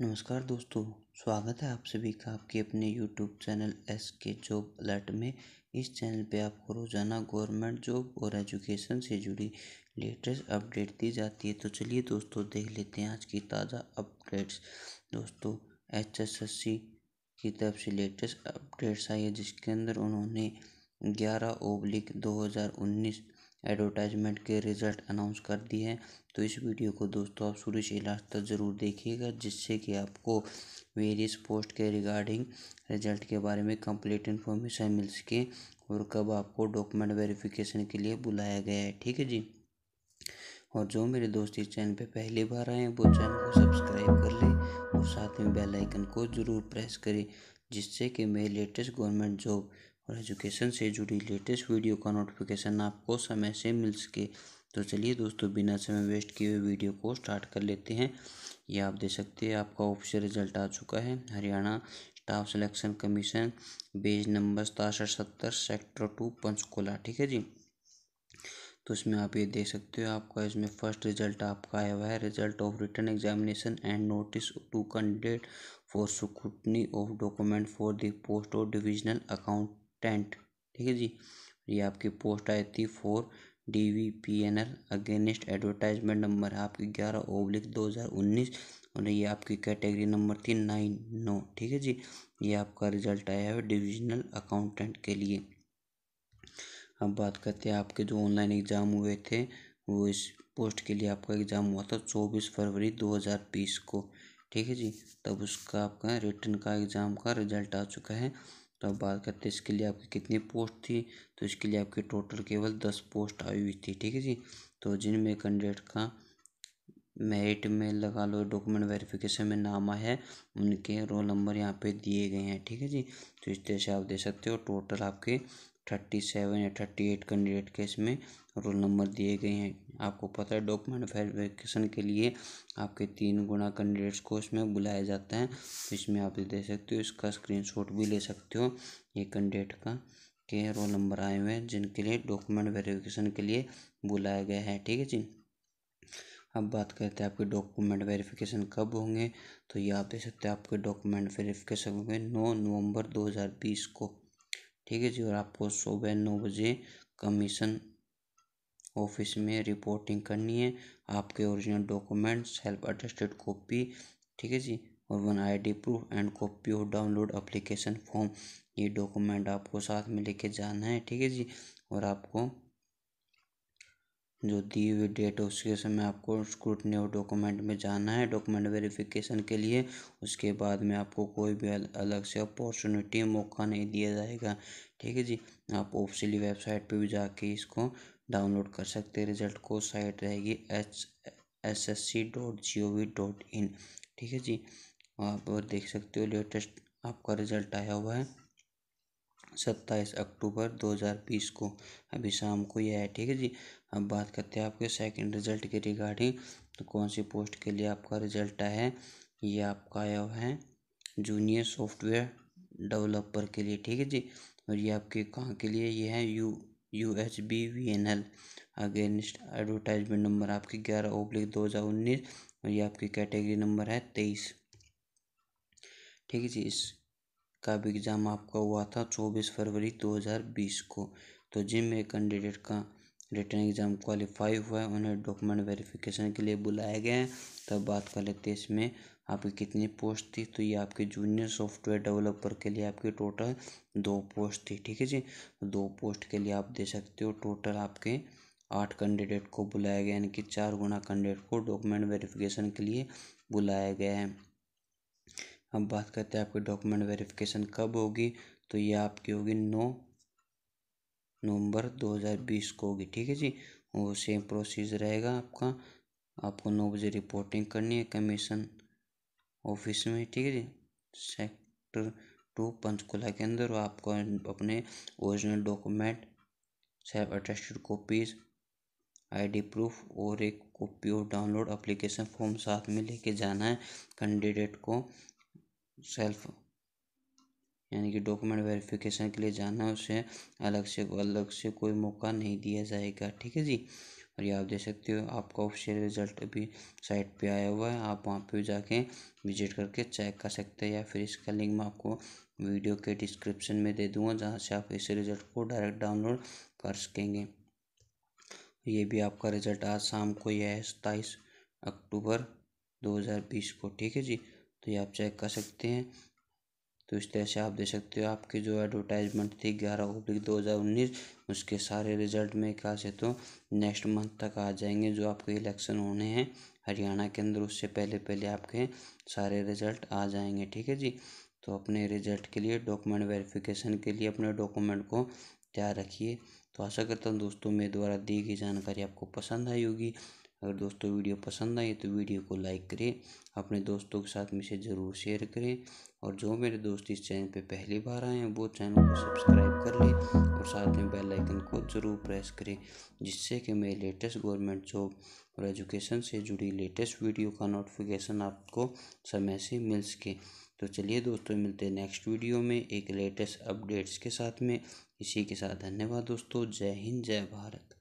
नमस्कार दोस्तों स्वागत है आप सभी का आपके अपने YouTube channel S K job alert में इस चैनल पे आपको रोज़ाना गवर्नमेंट जॉब और एजुकेशन से जुड़ी लेटेस्ट अपडेट दी जाती है तो चलिए दोस्तों देख लेते हैं आज की ताज़ा अपडेट्स दोस्तों सी की तरफ से लेटेस्ट अपडेट्स आई है जिसके अंदर उन्होंने ग्यारह ओब्लिक दो हज़ार उन्नीस एडवर्टाइजमेंट के रिजल्ट अनाउंस कर दिए हैं तो इस वीडियो को दोस्तों आप शुरू से लास्ट तक ज़रूर देखिएगा जिससे कि आपको वेरियस पोस्ट के रिगार्डिंग रिजल्ट के बारे में कंप्लीट इन्फॉर्मेशन मिल सके और कब आपको डॉक्यूमेंट वेरिफिकेशन के लिए बुलाया गया है ठीक है जी और जो मेरे दोस्त इस चैनल पर पहली बार आए हैं वो चैनल को सब्सक्राइब कर लें और साथ में बेल आइकन को ज़रूर प्रेस करें जिससे कि मेरे लेटेस्ट गवर्नमेंट जॉब और एजुकेशन से जुड़ी लेटेस्ट वीडियो का नोटिफिकेशन आपको समय से मिल सके तो चलिए दोस्तों बिना समय वेस्ट किए हुए वीडियो को स्टार्ट कर लेते हैं ये आप देख सकते हैं आपका ऑफिशियल रिजल्ट आ चुका है हरियाणा स्टाफ सिलेक्शन कमीशन बेज नंबर सतासठ सत्तर सेक्टर टू पंचकोला ठीक है जी तो इसमें आप ये देख सकते हो आपका इसमें फर्स्ट रिजल्ट आपका आया हुआ है result of written examination and notice to candidate for scrutiny of document for the post और डिविजनल अकाउंट टेंट ठीक है जी ये आपकी पोस्ट आई थी for D V P N L against advertisement number है आपकी ग्यारह ओब्लिक दो हज़ार उन्नीस और ये आपकी कैटेगरी नंबर थी नाइन नौ ठीक है जी ये आपका रिजल्ट आया है डिविजनल अकाउंटेंट के लिए अब बात करते हैं आपके जो ऑनलाइन एग्ज़ाम हुए थे वो इस पोस्ट के लिए आपका एग्ज़ाम हुआ था चौबीस फरवरी दो हज़ार बीस को ठीक है जी तब उसका आपका रिटर्न का एग्ज़ाम का रिजल्ट आ चुका है तो अब बात करते हैं इसके लिए आपकी कितनी पोस्ट थी तो इसके लिए आपकी टोटल केवल दस पोस्ट आई हुई थी ठीक है जी तो जिनमें कैंडिडेट का मेरिट में लगा लो डॉक्यूमेंट वेरिफिकेशन में नाम आया है उनके रोल नंबर यहाँ पे दिए गए हैं ठीक है जी तो इस तरह से आप दे सकते हो टोटल आपके थर्टी सेवन या थर्टी एट कैंडिडेट के इसमें रोल नंबर दिए गए हैं आपको पता है डॉक्यूमेंट वेरिफिकेशन के लिए आपके तीन गुना कैंडिडेट्स को इसमें बुलाया जाता है तो इसमें आप दे सकते हो इसका स्क्रीनशॉट भी ले सकते हो ये कैंडिडेट का के रोल नंबर आए हुए हैं जिनके लिए डॉक्यूमेंट वेरिफिकेशन के लिए बुलाया गया है ठीक है जी अब बात करते हैं आपके डॉक्यूमेंट वेरिफिकेशन कब होंगे तो ये आप देख सकते हैं आपके डॉक्यूमेंट वेरिफिकेशन होंगे नौ नवंबर 2020 को ठीक है जी और आपको सुबह नौ बजे कमीशन ऑफिस में रिपोर्टिंग करनी है आपके original documents self attested copy ठीक है जी और one ID proof and copy of download application form ये डॉक्यूमेंट आपको साथ में लेके जाना है ठीक है जी और आपको जो दी हुई डेट है उसके समय आपको स्क्रूटनी और डॉक्यूमेंट में जाना है डॉक्यूमेंट वेरिफिकेशन के लिए उसके बाद में आपको कोई भी अलग से अपॉर्चुनिटी मौका नहीं दिया जाएगा ठीक है जी आप ऑफिशियली वेबसाइट पे भी जाके इसको डाउनलोड कर सकते हैं रिजल्ट को साइट रहेगी H S S C dot G O V dot in ठीक है जी आप देख सकते हो लेटेस्ट आपका रिजल्ट आया हुआ है सत्ताईस अक्टूबर दो हज़ार बीस को अभी शाम को यह है ठीक है जी अब बात करते हैं आपके सेकंड रिजल्ट के रिगार्डिंग तो कौन सी पोस्ट के लिए आपका रिजल्ट आया है ये आपका आया हुआ है जूनियर सॉफ्टवेयर डेवलपर के लिए ठीक है जी और ये आपके कहाँ के लिए ये है U U H B V N L against advertisement number आपकी ग्यारह ओब्लिक दो हज़ार उन्नीस और ये आपकी कैटेगरी नंबर है तेईस ठीक है जी इस का एग्ज़ाम आपका हुआ था चौबीस फरवरी 2020 को तो जिनमें कैंडिडेट का रिटर्न एग्ज़ाम क्वालिफाई हुआ है उन्हें डॉक्यूमेंट वेरिफिकेशन के लिए बुलाया गया है तब बात कर लेते हैं इसमें आपकी कितनी पोस्ट थी तो ये आपके जूनियर सॉफ्टवेयर डेवलपर के लिए आपकी टोटल दो पोस्ट थी ठीक है जी दो पोस्ट के लिए आप दे सकते हो टोटल आपके आठ कैंडिडेट को बुलाया गया यानी कि चार गुना कैंडिडेट को डॉक्यूमेंट वेरिफिकेशन के लिए बुलाया गया है अब बात करते हैं आपकी डॉक्यूमेंट वेरिफिकेशन कब होगी तो ये आपकी होगी नौ नवंबर 2020 को होगी ठीक है जी और सेम प्रोसीज रहेगा आपका आपको नौ बजे रिपोर्टिंग करनी है कमीशन ऑफिस में ठीक है जी सेक्टर टू पंचकुला के अंदर आपको अपने original document self attested copies ID proof और एक कॉपी और डाउनलोड एप्लीकेशन फॉर्म साथ में लेके जाना है कैंडिडेट को सेल्फ यानी कि डॉक्यूमेंट वेरिफिकेशन के लिए जाना है उसे अलग से अलग से कोई मौका नहीं दिया जाएगा ठीक है जी और ये आप देख सकते हो आपका ऑफिशियल रिजल्ट अभी साइट पे आया हुआ है आप वहाँ पे जाके विजिट करके चेक कर सकते हैं या फिर इसका लिंक मैं आपको वीडियो के डिस्क्रिप्शन में दे दूँगा जहाँ से आप इस रिज़ल्ट को डायरेक्ट डाउनलोड कर सकेंगे ये भी आपका रिज़ल्ट आज शाम को यह है सताईस अक्टूबर दो को ठीक है जी तो ये आप चेक कर सकते हैं तो इस तरह से आप दे सकते हो आपकी जो एडवर्टाइजमेंट थी ग्यारह ओब्लिक दो हज़ार उन्नीस उसके सारे रिजल्ट में कहा से तो नेक्स्ट मंथ तक आ जाएंगे जो आपके इलेक्शन होने हैं हरियाणा के अंदर उससे पहले पहले आपके सारे रिजल्ट आ जाएंगे ठीक है जी तो अपने रिजल्ट के लिए डॉक्यूमेंट वेरिफिकेशन के लिए अपने डॉक्यूमेंट को तैयार रखिए तो आशा करता हूँ दोस्तों मेरे द्वारा दी गई जानकारी आपको पसंद आई होगी अगर दोस्तों वीडियो पसंद आए तो वीडियो को लाइक करें अपने दोस्तों के साथ में इसे ज़रूर शेयर करें और जो मेरे दोस्त इस चैनल पे पहली बार आए हैं वो चैनल को सब्सक्राइब कर लें और साथ में बेल आइकन को ज़रूर प्रेस करें जिससे कि मेरे लेटेस्ट गवर्नमेंट जॉब और एजुकेशन से जुड़ी लेटेस्ट वीडियो का नोटिफिकेशन आपको समय से मिल सके तो चलिए दोस्तों मिलते हैं नेक्स्ट वीडियो में एक लेटेस्ट अपडेट्स के साथ में इसी के साथ धन्यवाद दोस्तों जय हिंद जय भारत